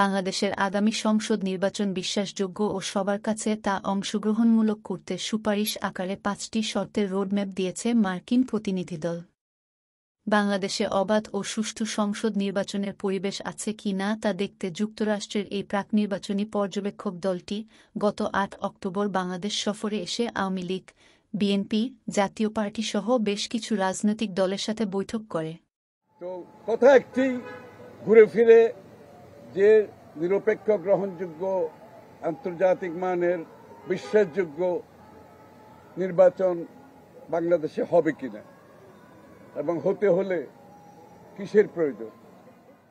বাংলাদেশের আগামী সংসদ নির্বাচন বিশ্বাসযোগ্য ও সবার কাছে তা অংশগ্রহণমূলক করতে সুপারিশ আকারে পাঁচটি শর্তের রোডম্যাপ দিয়েছে মার্কিন প্রতিনিধি দল বাংলাদেশে অবাধ ও সুষ্ঠু সংসদ নির্বাচনের পরিবেশ আছে কি না তা দেখতে যুক্তরাষ্ট্রের এই প্রাক নির্বাচনী পর্যবেক্ষক দলটি গত আট অক্টোবর বাংলাদেশ সফরে এসে আওয়ামী লীগ বিএনপি জাতীয় পার্টি সহ বেশ কিছু রাজনৈতিক দলের সাথে বৈঠক করে তো কথা একটি ঘুরে ফিরে যে নিরপেক্ষ গ্রহণযোগ্য আন্তর্জাতিক মানের বিশ্বাসযোগ্য নির্বাচন বাংলাদেশে হবে কিনা এবং হতে হলে কিসের প্রয়োজন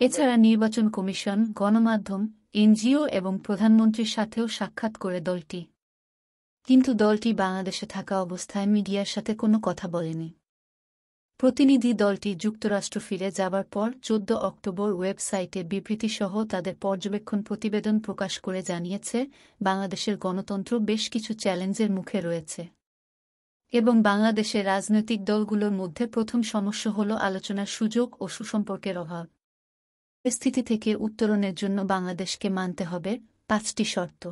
এছাড়া নির্বাচন কমিশন গণমাধ্যম এনজিও এবং প্রধানমন্ত্রীর সাথেও সাক্ষাৎ করে দলটি কিন্তু দলটি বাংলাদেশে থাকা অবস্থায় মিডিয়ার সাথে কোনো কথা বলেনি প্রতিনিধি দলটি যুক্তরাষ্ট্র ফিরে যাবার পর চোদ্দ অক্টোবর ওয়েবসাইটে বিবৃতিসহ তাদের পর্যবেক্ষণ প্রতিবেদন প্রকাশ করে জানিয়েছে বাংলাদেশের গণতন্ত্র বেশ কিছু চ্যালেঞ্জের মুখে রয়েছে এবং বাংলাদেশের রাজনৈতিক দলগুলোর মধ্যে প্রথম সমস্যা হল আলোচনার সুযোগ ও সুসম্পর্কের অভাব স্থিতি থেকে উত্তরণের জন্য বাংলাদেশকে মানতে হবে পাঁচটি শর্ত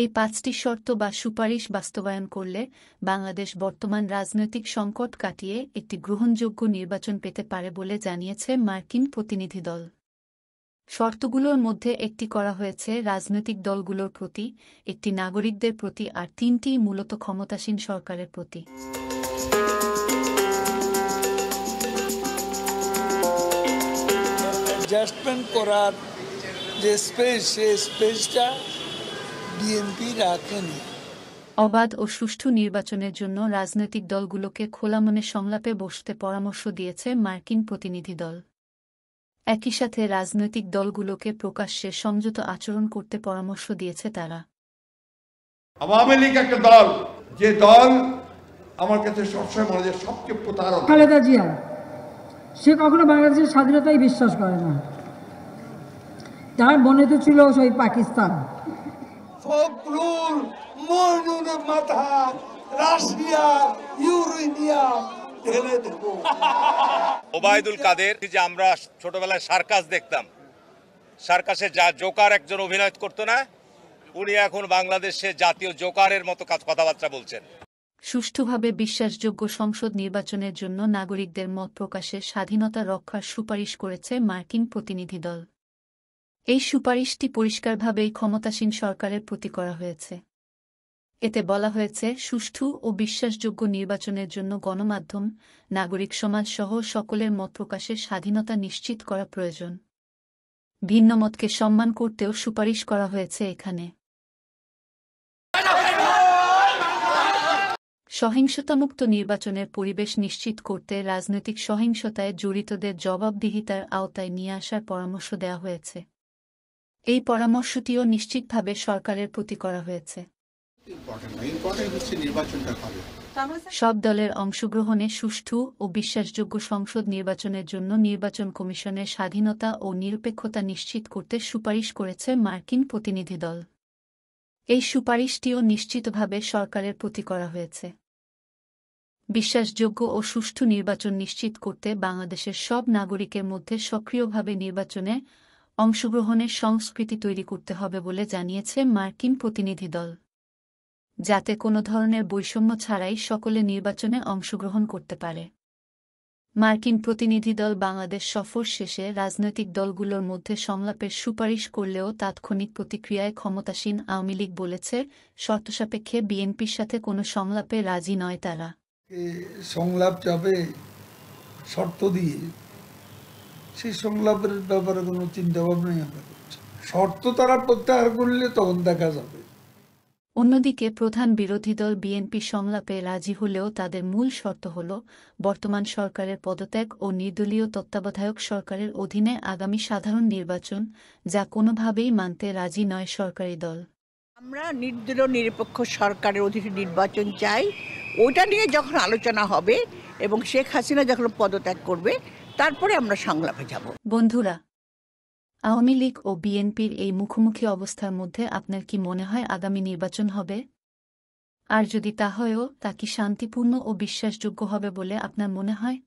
এই পাঁচটি শর্ত বা সুপারিশ বাস্তবায়ন করলে বাংলাদেশ বর্তমান রাজনৈতিক সংকট কাটিয়ে একটি গ্রহণযোগ্য নির্বাচন পেতে পারে বলে জানিয়েছে মার্কিন প্রতিনিধি দল শর্তগুলোর মধ্যে একটি করা হয়েছে রাজনৈতিক দলগুলোর প্রতি একটি নাগরিকদের প্রতি আর তিনটি মূলত ক্ষমতাসীন সরকারের প্রতি করার যে স্পেস সে স্পেসটা বিএনপি রাখেনি অবাধ ও সুষ্ঠু নির্বাচনের জন্য রাজনৈতিক দলগুলোকে খোলা মনে সংলাপে বসতে পরামর্শ দিয়েছে মার্কিন প্রতিনিধি দল একই সাথে রাজনৈতিক দলগুলোকে প্রকাশ্যে সংযত আচরণ করতে পরামর্শ দিয়েছে তারা আওয়ামী লীগ একটা দল যে দল আমার কাছে সবসময় মনে হয় সবচেয়ে প্রতারক খালেদা জিয়া সে কখনো বাংলাদেশের স্বাধীনতায় বিশ্বাস করে না তার মনে তো ছিল ওই পাকিস্তান ফখরুল মনুর মাথা রাশিয়া ইউরেনিয়াম ঢেলে দেব ওবায়দুল কাদের যে আমরা ছোটবেলায় সার্কাস দেখতাম সার্কাসে যা জোকার একজন অভিনয় করতো না উনি এখন বাংলাদেশে জাতীয় জোকারের মতো কাজ কথাবার্তা বলছেন সুষ্ঠুভাবে বিশ্বাসযোগ্য সংসদ নির্বাচনের জন্য নাগরিকদের মত প্রকাশের স্বাধীনতা রক্ষার সুপারিশ করেছে মার্কিন প্রতিনিধি দল এই সুপারিশটি পরিষ্কারভাবেই ক্ষমতাসীন সরকারের প্রতি করা হয়েছে এতে বলা হয়েছে সুষ্ঠু ও বিশ্বাসযোগ্য নির্বাচনের জন্য গণমাধ্যম নাগরিক সমাজ সহ সকলের মত প্রকাশের স্বাধীনতা নিশ্চিত করা প্রয়োজন ভিন্নমতকে সম্মান করতেও সুপারিশ করা হয়েছে এখানে সহিংসতামুক্ত নির্বাচনের পরিবেশ নিশ্চিত করতে রাজনৈতিক সহিংসতায় জড়িতদের জবাবদিহিতার আওতায় নিয়ে আসার পরামর্শ দেওয়া হয়েছে এই পরামর্শটিও নিশ্চিতভাবে সরকারের প্রতি করা হয়েছে সব দলের অংশগ্রহণে সুষ্ঠু ও বিশ্বাসযোগ্য সংসদ নির্বাচনের জন্য নির্বাচন কমিশনের স্বাধীনতা ও নিরপেক্ষতা নিশ্চিত করতে সুপারিশ করেছে মার্কিন প্রতিনিধি দল এই সুপারিশটিও নিশ্চিতভাবে সরকারের প্রতি করা হয়েছে বিশ্বাসযোগ্য ও সুষ্ঠু নির্বাচন নিশ্চিত করতে বাংলাদেশের সব নাগরিকের মধ্যে সক্রিয়ভাবে নির্বাচনে অংশগ্রহণের সংস্কৃতি তৈরি করতে হবে বলে জানিয়েছে মার্কিন প্রতিনিধি দল যাতে কোনো ধরনের বৈষম্য ছাড়াই সকলে নির্বাচনে অংশগ্রহণ করতে পারে মার্কিন প্রতিনিধি দল বাংলাদেশ সফর শেষে রাজনৈতিক দলগুলোর মধ্যে সংলাপের সুপারিশ করলেও তাৎক্ষণিক প্রতিক্রিয়ায় ক্ষমতাসীন আওয়ামী লীগ বলেছে শর্তসাপেক্ষে বিএনপির সাথে কোনো সংলাপে রাজি নয় তারা সংলাপ যাবে শর্ত দিয়ে সেই সংলাপের ব্যাপারে কোনো চিন্তাভাবনাই আমরা করছি শর্ত তারা প্রত্যাহার করলে তখন দেখা যাবে অন্যদিকে প্রধান বিরোধী দল বিএনপি সংলাপে রাজি হলেও তাদের মূল শর্ত হল বর্তমান সরকারের পদত্যাগ ও নির্দলীয় তত্ত্বাবধায়ক সরকারের অধীনে আগামী সাধারণ নির্বাচন যা কোনোভাবেই মানতে রাজি নয় সরকারি দল আমরা নির্দলীয় নিরপেক্ষ সরকারের অধীনে নির্বাচন চাই ওটা নিয়ে যখন আলোচনা হবে এবং শেখ হাসিনা যখন পদত্যাগ করবে তারপরে আমরা সংলাপে যাব বন্ধুরা আওয়ামী লীগ ও বিএনপির এই মুখোমুখি অবস্থার মধ্যে আপনার কি মনে হয় আগামী নির্বাচন হবে আর যদি তা হয়ও তা কি শান্তিপূর্ণ ও বিশ্বাসযোগ্য হবে বলে আপনার মনে হয়